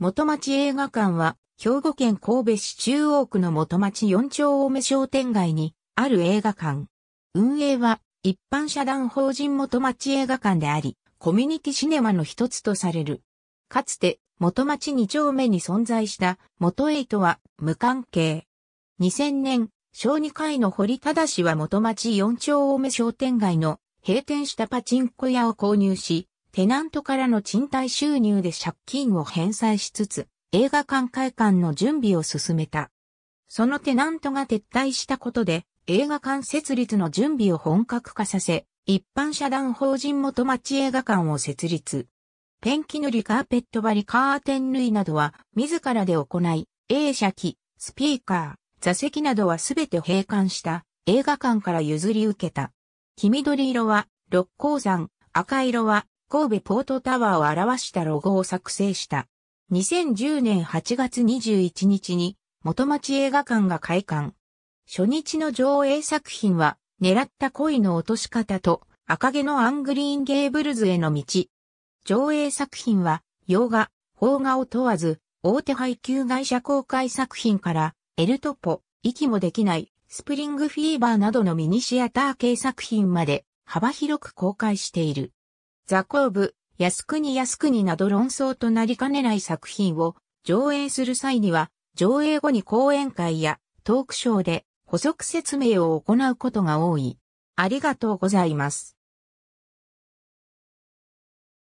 元町映画館は、兵庫県神戸市中央区の元町四丁大目商店街にある映画館。運営は、一般社団法人元町映画館であり、コミュニティシネマの一つとされる。かつて、元町二丁目に存在した元エイトは無関係。2000年、小児科医の堀忠氏は元町四丁大目商店街の閉店したパチンコ屋を購入し、テナントからの賃貸収入で借金を返済しつつ、映画館会館の準備を進めた。そのテナントが撤退したことで、映画館設立の準備を本格化させ、一般社団法人元町映画館を設立。ペンキ塗りカーペット張りカーテン類などは自らで行い、映写機、スピーカー、座席などはすべて閉館した映画館から譲り受けた。黄緑色は六甲山、赤色は神戸ポートタワーを表したロゴを作成した。2010年8月21日に元町映画館が開館。初日の上映作品は、狙った恋の落とし方と赤毛のアングリーンゲーブルズへの道。上映作品は、洋画、邦画を問わず、大手配給会社公開作品から、エルトポ、息もできない、スプリングフィーバーなどのミニシアター系作品まで幅広く公開している。ザコーブ、靖国靖国など論争となりかねない作品を上映する際には、上映後に講演会やトークショーで補足説明を行うことが多い。ありがとうございます。